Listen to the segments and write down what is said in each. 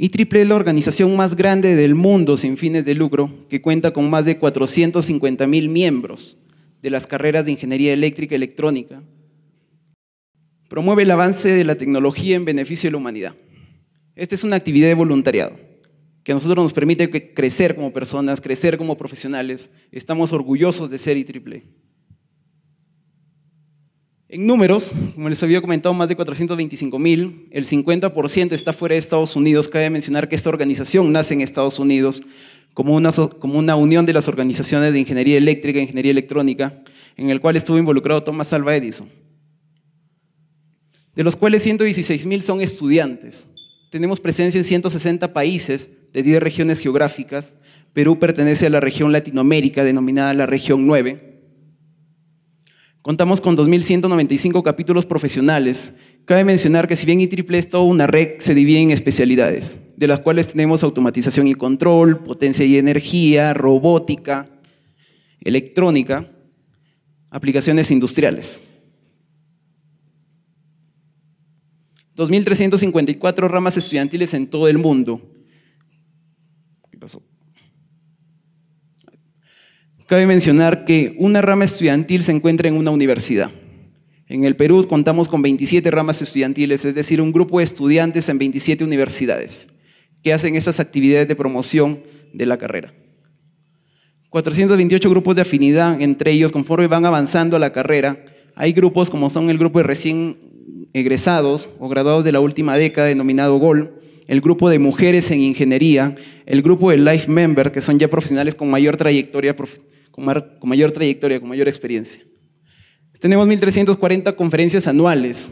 Y Triple la organización más grande del mundo sin fines de lucro, que cuenta con más de 450 mil miembros de las carreras de ingeniería eléctrica y electrónica. Promueve el avance de la tecnología en beneficio de la humanidad. Esta es una actividad de voluntariado que a nosotros nos permite crecer como personas, crecer como profesionales. Estamos orgullosos de ser IEEE. En números, como les había comentado, más de 425 mil, el 50% está fuera de Estados Unidos. Cabe mencionar que esta organización nace en Estados Unidos como una, como una unión de las organizaciones de ingeniería eléctrica e ingeniería electrónica, en el cual estuvo involucrado Thomas Alva Edison, de los cuales 116 mil son estudiantes. Tenemos presencia en 160 países de 10 regiones geográficas. Perú pertenece a la región Latinoamérica, denominada la región 9 Contamos con 2.195 capítulos profesionales. Cabe mencionar que si bien IEEE e es toda una red, se divide en especialidades, de las cuales tenemos automatización y control, potencia y energía, robótica, electrónica, aplicaciones industriales. 2.354 ramas estudiantiles en todo el mundo, Cabe mencionar que una rama estudiantil se encuentra en una universidad. En el Perú contamos con 27 ramas estudiantiles, es decir, un grupo de estudiantes en 27 universidades que hacen estas actividades de promoción de la carrera. 428 grupos de afinidad, entre ellos, conforme van avanzando a la carrera, hay grupos como son el grupo de recién egresados o graduados de la última década, denominado GOL, el grupo de mujeres en ingeniería, el grupo de Life Member, que son ya profesionales con mayor trayectoria profesional con, mayor trayectoria, con mayor experiencia. Tenemos 1.340 conferencias anuales.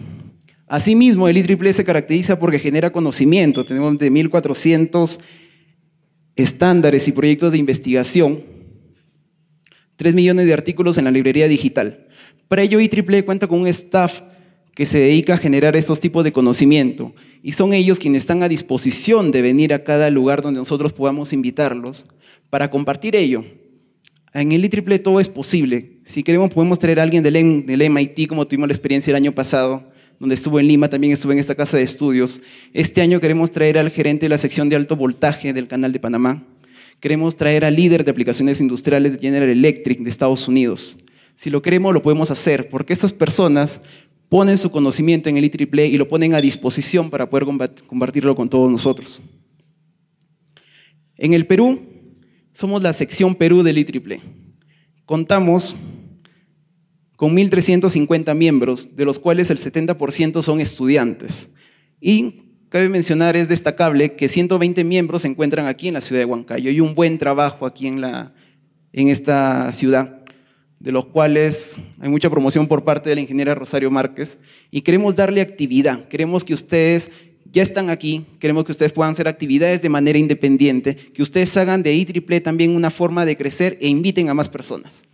Asimismo, el IEEE se caracteriza porque genera conocimiento. Tenemos de 1.400 estándares y proyectos de investigación, 3 millones de artículos en la librería digital. Para ello, IEEE e cuenta con un staff que se dedica a generar estos tipos de conocimiento y son ellos quienes están a disposición de venir a cada lugar donde nosotros podamos invitarlos para compartir ello en el IEEE e todo es posible. Si queremos podemos traer a alguien del, MIT, como tuvimos la experiencia el año pasado, donde estuvo en Lima, también estuve en esta casa de estudios. Este año queremos traer al gerente de la sección de alto voltaje del Canal de Panamá. Queremos traer al líder de aplicaciones industriales de General Electric de Estados Unidos. Si lo queremos, lo podemos hacer, porque estas personas ponen su conocimiento en el IEEE e y lo ponen a disposición para poder compartirlo con todos nosotros. En el Perú, somos la sección Perú del IEEE. Contamos con 1.350 miembros, de los cuales el 70% son estudiantes. Y cabe mencionar, es destacable que 120 miembros se encuentran aquí en la ciudad de Huancayo hay un buen trabajo aquí en, la, en esta ciudad, de los cuales hay mucha promoción por parte de la ingeniera Rosario Márquez y queremos darle actividad, queremos que ustedes ya están aquí, queremos que ustedes puedan hacer actividades de manera independiente, que ustedes hagan de IEEE e también una forma de crecer e inviten a más personas.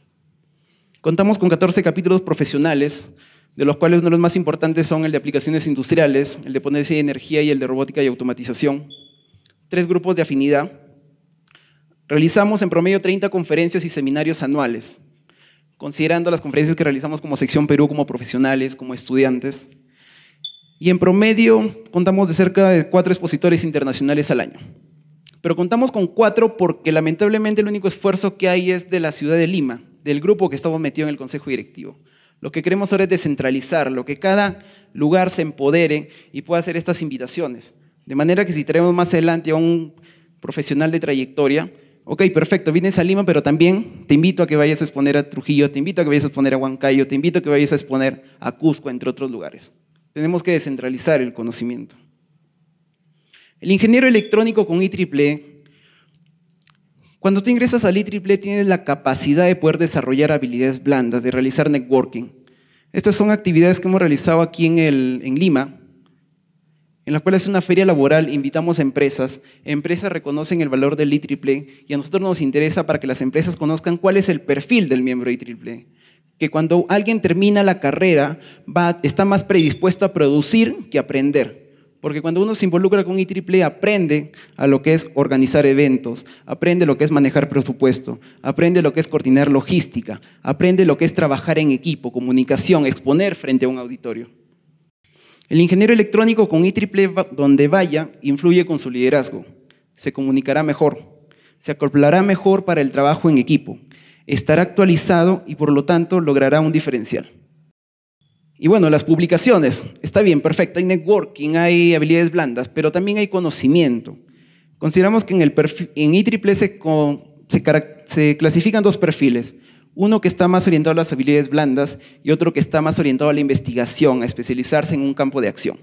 Contamos con 14 capítulos profesionales, de los cuales uno de los más importantes son el de aplicaciones industriales, el de ponencia de energía y el de robótica y automatización. Tres grupos de afinidad. Realizamos en promedio 30 conferencias y seminarios anuales, considerando las conferencias que realizamos como sección Perú, como profesionales, como estudiantes y en promedio contamos de cerca de cuatro expositores internacionales al año. Pero contamos con cuatro porque lamentablemente el único esfuerzo que hay es de la ciudad de Lima, del grupo que estamos metidos en el consejo directivo. Lo que queremos ahora es descentralizar, lo que cada lugar se empodere y pueda hacer estas invitaciones. De manera que si traemos más adelante a un profesional de trayectoria, ok, perfecto, vienes a Lima, pero también te invito a que vayas a exponer a Trujillo, te invito a que vayas a exponer a Huancayo, te invito a que vayas a exponer a Cusco, entre otros lugares. Tenemos que descentralizar el conocimiento. El ingeniero electrónico con IEEE, e, cuando tú ingresas al IEEE e, tienes la capacidad de poder desarrollar habilidades blandas, de realizar networking. Estas son actividades que hemos realizado aquí en, en Lima, en la cual es una feria laboral, invitamos a empresas, empresas reconocen el valor del IEEE e y a nosotros nos interesa para que las empresas conozcan cuál es el perfil del miembro de IEEE que cuando alguien termina la carrera va, está más predispuesto a producir que a aprender. Porque cuando uno se involucra con IEEE aprende a lo que es organizar eventos, aprende lo que es manejar presupuesto, aprende lo que es coordinar logística, aprende lo que es trabajar en equipo, comunicación, exponer frente a un auditorio. El ingeniero electrónico con IEEE donde vaya influye con su liderazgo, se comunicará mejor, se acoplará mejor para el trabajo en equipo, estará actualizado y por lo tanto logrará un diferencial. Y bueno, las publicaciones, está bien, perfecto, hay networking, hay habilidades blandas, pero también hay conocimiento. Consideramos que en, el en IEEE se, se, clasifican dos perfiles, uno que está más orientado a las habilidades blandas y otro que está más orientado a la investigación, a especializarse en un campo de acción.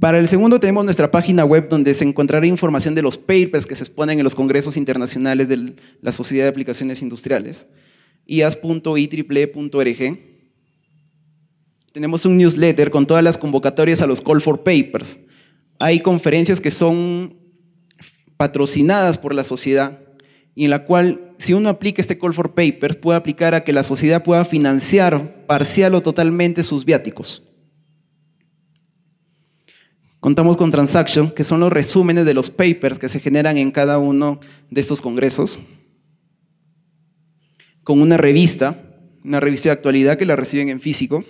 Para el segundo tenemos nuestra página web donde se encontrará información de los papers que se exponen en los congresos internacionales de la Sociedad de Aplicaciones Industriales, ias.itriple.org. E tenemos un newsletter con todas las convocatorias a los Call for Papers. Hay conferencias que son patrocinadas por la sociedad y en la cual si uno aplica este Call for Papers puede aplicar a que la sociedad pueda financiar parcial o totalmente sus viáticos. Contamos con Transaction, que son los resúmenes de los papers que se generan en cada uno de estos congresos. Con una revista, una revista de actualidad que la reciben en físico.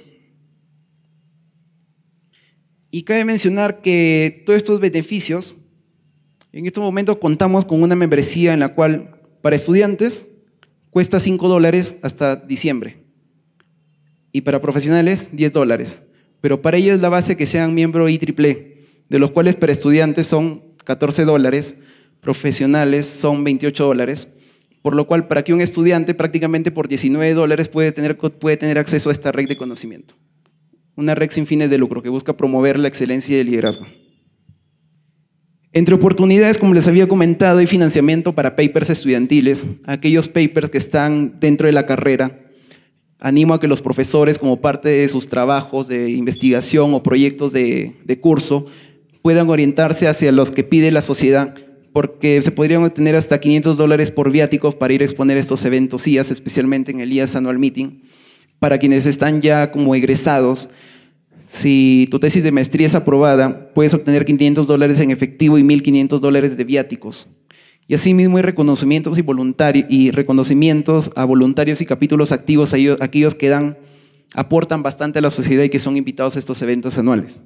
Y cabe mencionar que todos estos beneficios, en este momento contamos con una membresía en la cual para estudiantes cuesta 5 dólares hasta diciembre y para profesionales 10 dólares. Pero para ellos la base que sean miembro IEEE de los cuales para estudiantes son 14 dólares, profesionales son 28 dólares, por lo cual para que un estudiante prácticamente por 19 dólares puede tener, puede tener acceso a esta red de conocimiento. Una red sin fines de lucro que busca promover la excelencia y el liderazgo. Entre oportunidades, como les había comentado, hay financiamiento para papers estudiantiles, aquellos papers que están dentro de la carrera. Animo a que los profesores, como parte de sus trabajos de investigación o proyectos de, de curso, puedan orientarse hacia los que pide la sociedad, porque se podrían obtener hasta 500 dólares por viáticos para ir a exponer estos eventos IAS, especialmente en el IAS Annual Meeting, para quienes están ya como egresados. Si tu tesis de maestría es aprobada, puedes obtener 500 dólares en efectivo y 1.500 dólares de viáticos. Y asimismo hay reconocimientos y, y reconocimientos a voluntarios y capítulos activos, aquellos que dan, aportan bastante a la sociedad y que son invitados a estos eventos anuales.